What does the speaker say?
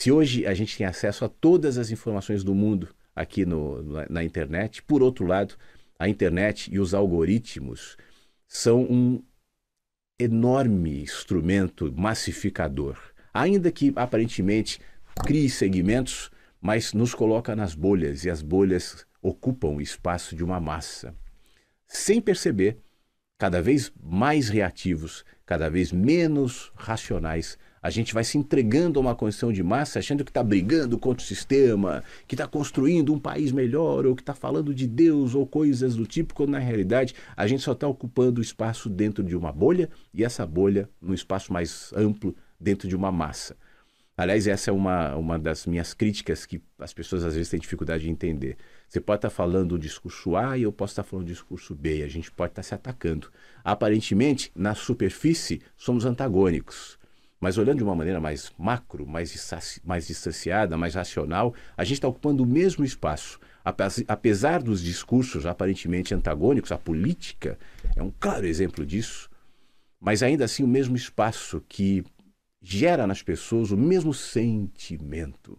Se hoje a gente tem acesso a todas as informações do mundo aqui no, na, na, internet, por outro lado, a internet e os algoritmos são um enorme instrumento massificador. Ainda que aparentemente crie segmentos, mas nos coloca nas bolhas e as bolhas ocupam o espaço de uma massa. Sem perceber, cada vez mais reativos, cada vez menos racionais a gente vai se entregando a uma condição de massa, achando que está brigando contra o sistema, que está construindo um país melhor, ou que está falando de Deus, ou coisas do tipo, quando na realidade a gente só está ocupando o espaço dentro de uma bolha e essa bolha num espaço mais amplo dentro de uma massa. Aliás, essa é uma, uma das minhas críticas que as pessoas às vezes têm dificuldade de entender. Você pode estar tá falando o discurso A e eu posso estar tá falando o discurso B, a gente pode estar tá se atacando. Aparentemente, na superfície, somos antagônicos. Mas olhando de uma maneira mais macro, mais, mais distanciada, mais racional, a gente está ocupando o mesmo espaço. Apesar dos discursos aparentemente antagônicos, a política é um claro exemplo disso, mas ainda assim o mesmo espaço que gera nas pessoas o mesmo sentimento